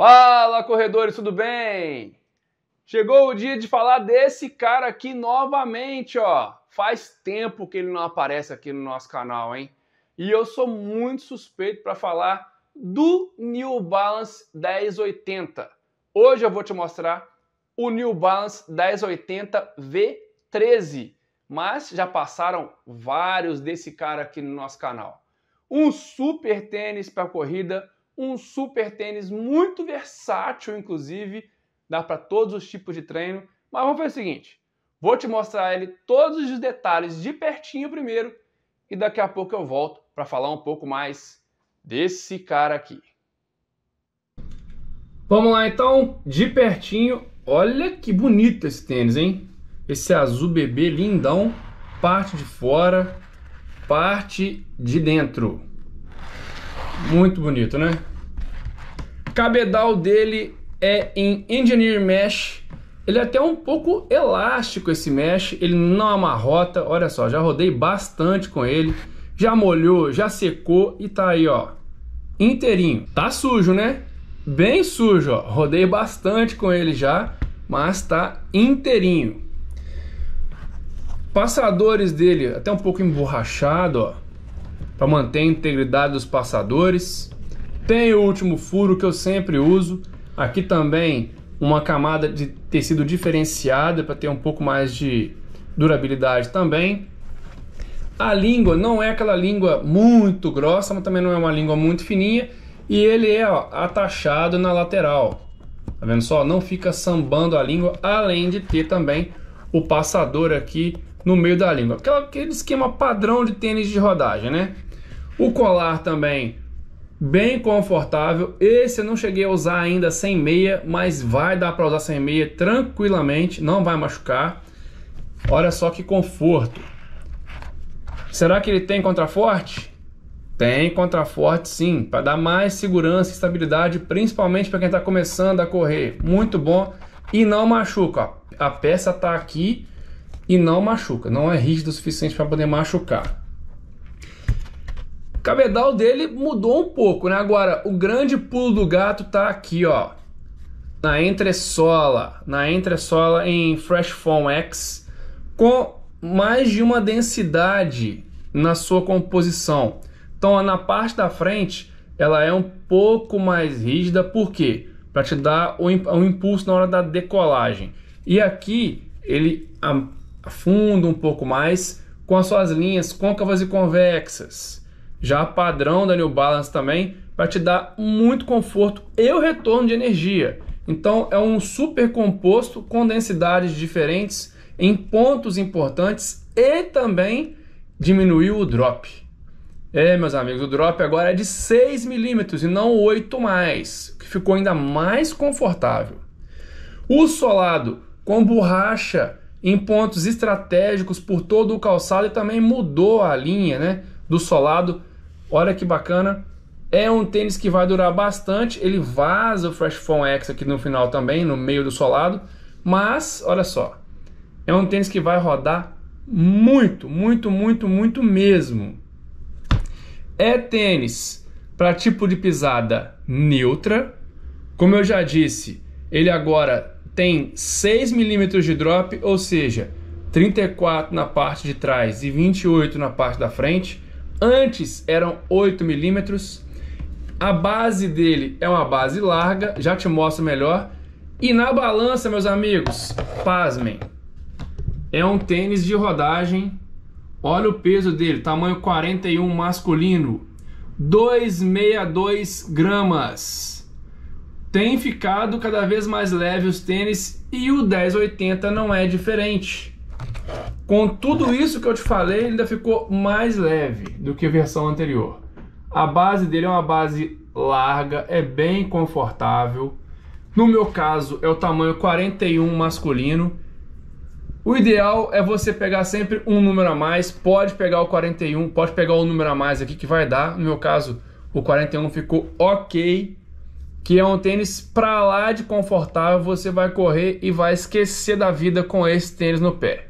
Fala, corredores, tudo bem? Chegou o dia de falar desse cara aqui novamente, ó. Faz tempo que ele não aparece aqui no nosso canal, hein? E eu sou muito suspeito para falar do New Balance 1080. Hoje eu vou te mostrar o New Balance 1080 V13, mas já passaram vários desse cara aqui no nosso canal. Um super tênis para corrida, um super tênis muito versátil, inclusive, dá para todos os tipos de treino. Mas vamos fazer o seguinte: vou te mostrar ele todos os detalhes de pertinho primeiro e daqui a pouco eu volto para falar um pouco mais desse cara aqui. Vamos lá então, de pertinho. Olha que bonito esse tênis, hein? Esse azul bebê lindão, parte de fora, parte de dentro. Muito bonito, né? Cabedal dele é em Engineer Mesh. Ele é até um pouco elástico esse mesh, ele não amarrota. Olha só, já rodei bastante com ele. Já molhou, já secou e tá aí, ó, inteirinho. Tá sujo, né? Bem sujo, ó. Rodei bastante com ele já, mas tá inteirinho. Passadores dele até um pouco emborrachado, ó para manter a integridade dos passadores. Tem o último furo que eu sempre uso. Aqui também uma camada de tecido diferenciada para ter um pouco mais de durabilidade também. A língua não é aquela língua muito grossa, mas também não é uma língua muito fininha. E ele é ó, atachado na lateral. Tá vendo só? Não fica sambando a língua, além de ter também o passador aqui no meio da língua. Aquela, aquele esquema padrão de tênis de rodagem, né? O colar também bem confortável. Esse eu não cheguei a usar ainda sem meia, mas vai dar para usar sem meia tranquilamente, não vai machucar. Olha só que conforto. Será que ele tem contraforte? Tem contraforte sim, para dar mais segurança e estabilidade, principalmente para quem está começando a correr. Muito bom e não machuca. A peça está aqui e não machuca, não é rígido o suficiente para poder machucar cabedal dele mudou um pouco, né? Agora, o grande pulo do gato tá aqui, ó. Na entressola, na entressola em Fresh Foam X, com mais de uma densidade na sua composição. Então, na parte da frente, ela é um pouco mais rígida, por quê? Para te dar um impulso na hora da decolagem. E aqui, ele afunda um pouco mais com as suas linhas côncavas e convexas já padrão da New Balance também, para te dar muito conforto e o retorno de energia. Então é um super composto com densidades diferentes em pontos importantes e também diminuiu o drop. É, meus amigos, o drop agora é de 6 milímetros e não 8 mais, que ficou ainda mais confortável. O solado com borracha em pontos estratégicos por todo o calçado e também mudou a linha, né, do solado Olha que bacana. É um tênis que vai durar bastante. Ele vaza o Fresh Foam X aqui no final também, no meio do solado. Mas, olha só. É um tênis que vai rodar muito, muito, muito, muito mesmo. É tênis para tipo de pisada neutra. Como eu já disse, ele agora tem 6 milímetros de drop, ou seja, 34 na parte de trás e 28 na parte da frente. Antes eram 8 milímetros. A base dele é uma base larga, já te mostro melhor. E na balança, meus amigos, pasmem. É um tênis de rodagem. Olha o peso dele, tamanho 41 masculino, 262 gramas. Tem ficado cada vez mais leve os tênis e o 1080 não é diferente. Com tudo isso que eu te falei, ele ainda ficou mais leve do que a versão anterior. A base dele é uma base larga, é bem confortável. No meu caso, é o tamanho 41 masculino. O ideal é você pegar sempre um número a mais. Pode pegar o 41, pode pegar o um número a mais aqui que vai dar. No meu caso, o 41 ficou ok, que é um tênis pra lá de confortável. Você vai correr e vai esquecer da vida com esse tênis no pé.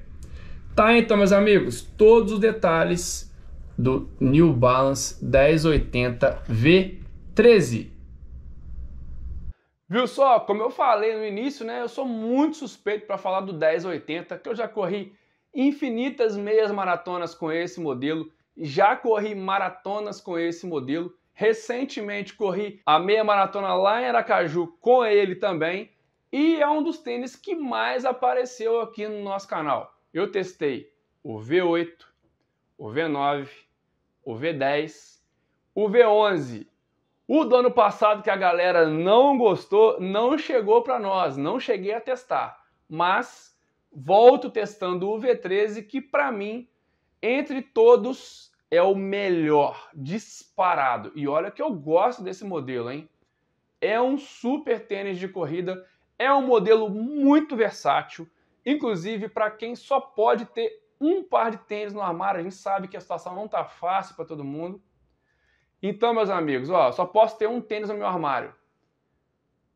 Tá então, meus amigos, todos os detalhes do New Balance 1080 V13. Viu só? Como eu falei no início, né? Eu sou muito suspeito para falar do 1080, que eu já corri infinitas meias maratonas com esse modelo, já corri maratonas com esse modelo. Recentemente corri a meia maratona lá em Aracaju com ele também, e é um dos tênis que mais apareceu aqui no nosso canal. Eu testei o V8, o V9, o V10, o V11. O do ano passado que a galera não gostou, não chegou para nós, não cheguei a testar. Mas volto testando o V13 que para mim, entre todos, é o melhor, disparado. E olha que eu gosto desse modelo, hein? É um super tênis de corrida, é um modelo muito versátil Inclusive, para quem só pode ter um par de tênis no armário, a gente sabe que a situação não está fácil para todo mundo. Então, meus amigos, ó, só posso ter um tênis no meu armário.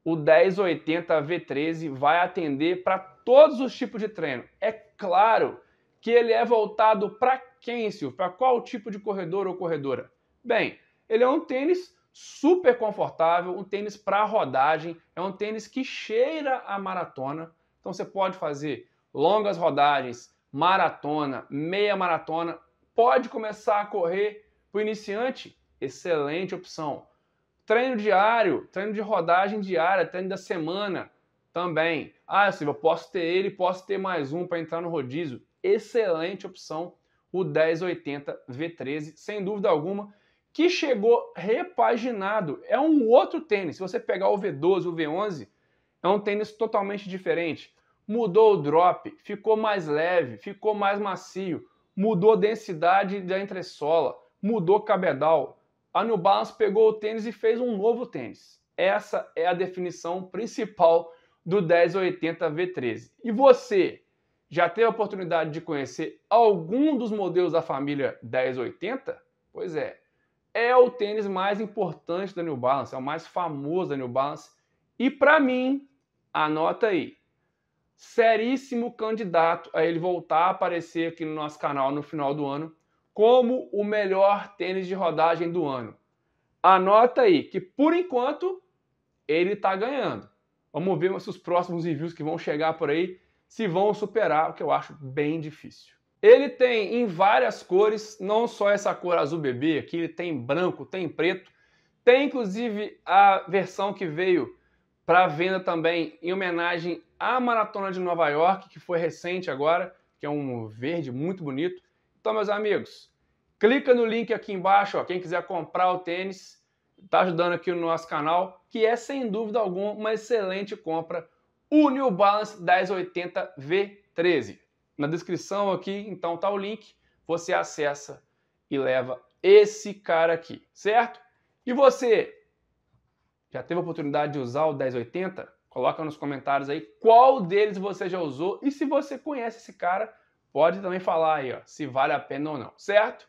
O 1080 V13 vai atender para todos os tipos de treino. É claro que ele é voltado para quem, Silvio? Para qual tipo de corredor ou corredora? Bem, ele é um tênis super confortável, um tênis para rodagem, é um tênis que cheira a maratona então você pode fazer longas rodagens, maratona, meia maratona, pode começar a correr para o iniciante, excelente opção. Treino diário, treino de rodagem diária, treino da semana também. Ah, Silvio, posso ter ele, posso ter mais um para entrar no rodízio. Excelente opção, o 1080 V13, sem dúvida alguma, que chegou repaginado. É um outro tênis. Se você pegar o V12, o V11, é um tênis totalmente diferente. Mudou o drop, ficou mais leve, ficou mais macio, mudou a densidade da entressola, mudou cabedal. A New Balance pegou o tênis e fez um novo tênis. Essa é a definição principal do 1080 V13. E você já teve a oportunidade de conhecer algum dos modelos da família 1080? Pois é, é o tênis mais importante da New Balance, é o mais famoso da New Balance. E para mim, anota aí. Seríssimo candidato a ele voltar a aparecer aqui no nosso canal no final do ano como o melhor tênis de rodagem do ano. Anota aí que por enquanto ele está ganhando. Vamos ver se os próximos reviews que vão chegar por aí se vão superar, o que eu acho bem difícil. Ele tem em várias cores, não só essa cor azul bebê aqui, ele tem branco, tem preto, tem inclusive a versão que veio para venda também em homenagem à Maratona de Nova York, que foi recente agora, que é um verde muito bonito. Então, meus amigos, clica no link aqui embaixo, ó, quem quiser comprar o tênis, está ajudando aqui no nosso canal, que é sem dúvida alguma uma excelente compra, o New Balance 1080 V13. Na descrição aqui, então, tá o link, você acessa e leva esse cara aqui, certo? E você, já teve a oportunidade de usar o 1080? Coloca nos comentários aí qual deles você já usou e se você conhece esse cara, pode também falar aí, ó, se vale a pena ou não, certo?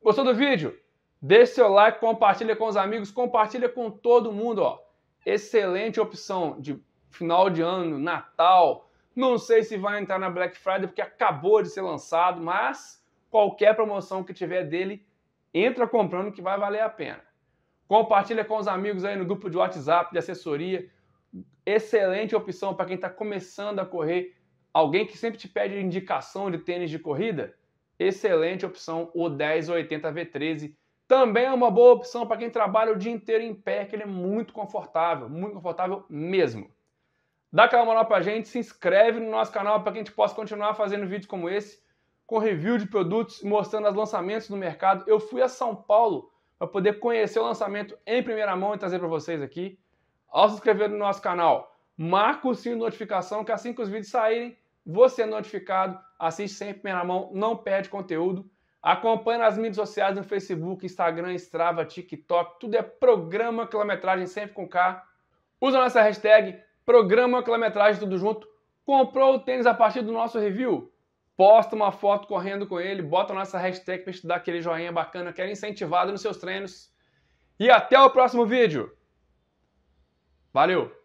Gostou do vídeo? Deixe seu like, compartilha com os amigos, compartilha com todo mundo, ó. Excelente opção de final de ano, Natal. Não sei se vai entrar na Black Friday porque acabou de ser lançado, mas qualquer promoção que tiver dele, entra comprando que vai valer a pena. Compartilha com os amigos aí no grupo de WhatsApp de assessoria. Excelente opção para quem está começando a correr. Alguém que sempre te pede indicação de tênis de corrida. Excelente opção o 1080 V13. Também é uma boa opção para quem trabalha o dia inteiro em pé, que ele é muito confortável, muito confortável mesmo. Dá aquela moral para a gente, se inscreve no nosso canal para que a gente possa continuar fazendo vídeos como esse, com review de produtos, mostrando os lançamentos no mercado. Eu fui a São Paulo para poder conhecer o lançamento em primeira mão e trazer para vocês aqui. Ao se inscrever no nosso canal, marca o sininho de notificação que assim que os vídeos saírem, você é notificado, assiste sempre em primeira mão, não perde conteúdo. Acompanhe nas mídias sociais no Facebook, Instagram, Strava, TikTok, tudo é programa quilometragem sempre com K. Usa a nossa hashtag programa quilometragem tudo junto. Comprou o tênis a partir do nosso review? posta uma foto correndo com ele, bota nossa hashtag para estudar dar aquele joinha bacana, quero incentivado nos seus treinos. E até o próximo vídeo. Valeu!